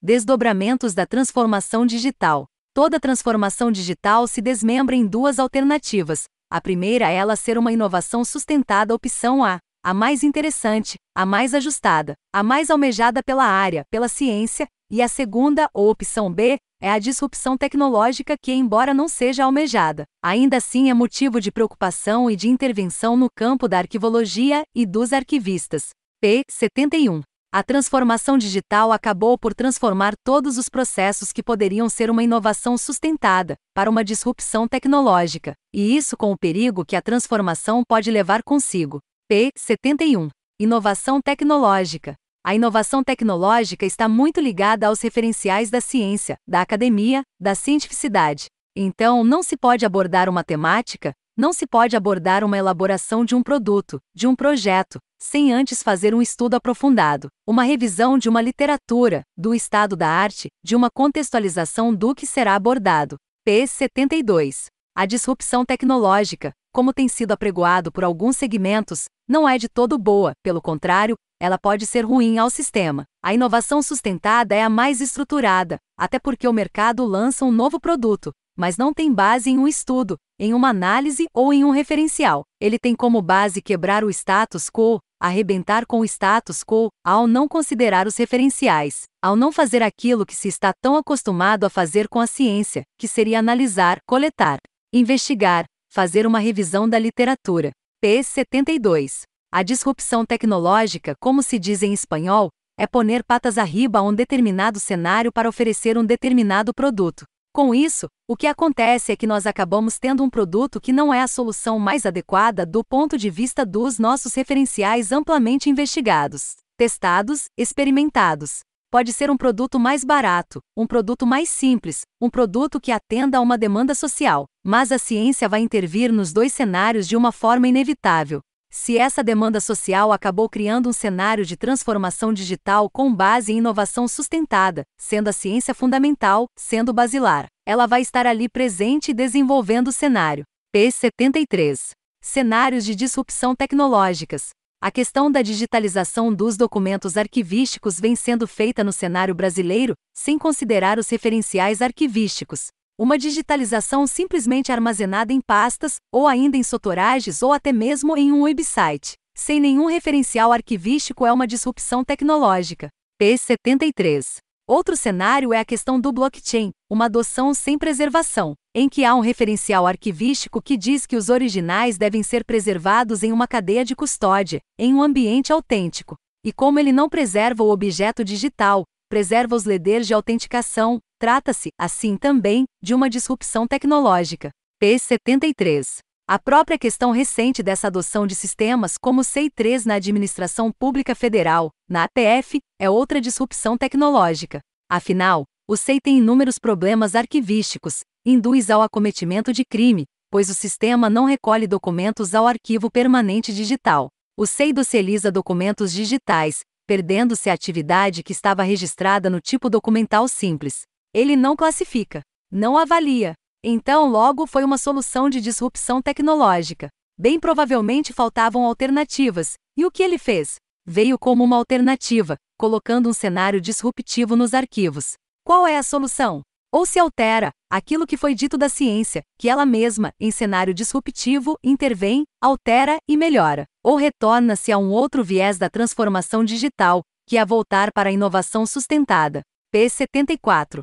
Desdobramentos da transformação digital. Toda transformação digital se desmembra em duas alternativas. A primeira é ela ser uma inovação sustentada, opção A, a mais interessante, a mais ajustada, a mais almejada pela área, pela ciência, e a segunda, ou opção B, é a disrupção tecnológica que, embora não seja almejada, ainda assim é motivo de preocupação e de intervenção no campo da arquivologia e dos arquivistas. P. 71. A transformação digital acabou por transformar todos os processos que poderiam ser uma inovação sustentada, para uma disrupção tecnológica, e isso com o perigo que a transformação pode levar consigo. P. 71. Inovação tecnológica. A inovação tecnológica está muito ligada aos referenciais da ciência, da academia, da cientificidade. Então, não se pode abordar uma temática, não se pode abordar uma elaboração de um produto, de um projeto, sem antes fazer um estudo aprofundado, uma revisão de uma literatura, do estado da arte, de uma contextualização do que será abordado. P. 72. A disrupção tecnológica, como tem sido apregoado por alguns segmentos, não é de todo boa, pelo contrário, ela pode ser ruim ao sistema. A inovação sustentada é a mais estruturada, até porque o mercado lança um novo produto, mas não tem base em um estudo, em uma análise ou em um referencial. Ele tem como base quebrar o status quo, arrebentar com o status quo, ao não considerar os referenciais, ao não fazer aquilo que se está tão acostumado a fazer com a ciência, que seria analisar, coletar, investigar, fazer uma revisão da literatura. P. 72. A disrupção tecnológica, como se diz em espanhol, é poner patas arriba a um determinado cenário para oferecer um determinado produto. Com isso, o que acontece é que nós acabamos tendo um produto que não é a solução mais adequada do ponto de vista dos nossos referenciais amplamente investigados, testados, experimentados. Pode ser um produto mais barato, um produto mais simples, um produto que atenda a uma demanda social, mas a ciência vai intervir nos dois cenários de uma forma inevitável, se essa demanda social acabou criando um cenário de transformação digital com base em inovação sustentada, sendo a ciência fundamental, sendo basilar, ela vai estar ali presente e desenvolvendo o cenário. P73. Cenários de disrupção tecnológicas. A questão da digitalização dos documentos arquivísticos vem sendo feita no cenário brasileiro, sem considerar os referenciais arquivísticos, uma digitalização simplesmente armazenada em pastas, ou ainda em sotorages ou até mesmo em um website, sem nenhum referencial arquivístico é uma disrupção tecnológica. P73. Outro cenário é a questão do blockchain, uma adoção sem preservação, em que há um referencial arquivístico que diz que os originais devem ser preservados em uma cadeia de custódia, em um ambiente autêntico. E como ele não preserva o objeto digital, preserva os leders de autenticação, Trata-se, assim também, de uma disrupção tecnológica. P73. A própria questão recente dessa adoção de sistemas como o CI3 na Administração Pública Federal, na APF, é outra disrupção tecnológica. Afinal, o SEI tem inúmeros problemas arquivísticos, induz ao acometimento de crime, pois o sistema não recolhe documentos ao arquivo permanente digital. O SEI doceliza documentos digitais, perdendo-se a atividade que estava registrada no tipo documental simples. Ele não classifica, não avalia. Então, logo foi uma solução de disrupção tecnológica. Bem provavelmente faltavam alternativas, e o que ele fez? Veio como uma alternativa, colocando um cenário disruptivo nos arquivos. Qual é a solução? Ou se altera aquilo que foi dito da ciência, que ela mesma, em cenário disruptivo, intervém, altera e melhora, ou retorna-se a um outro viés da transformação digital, que é voltar para a inovação sustentada. P74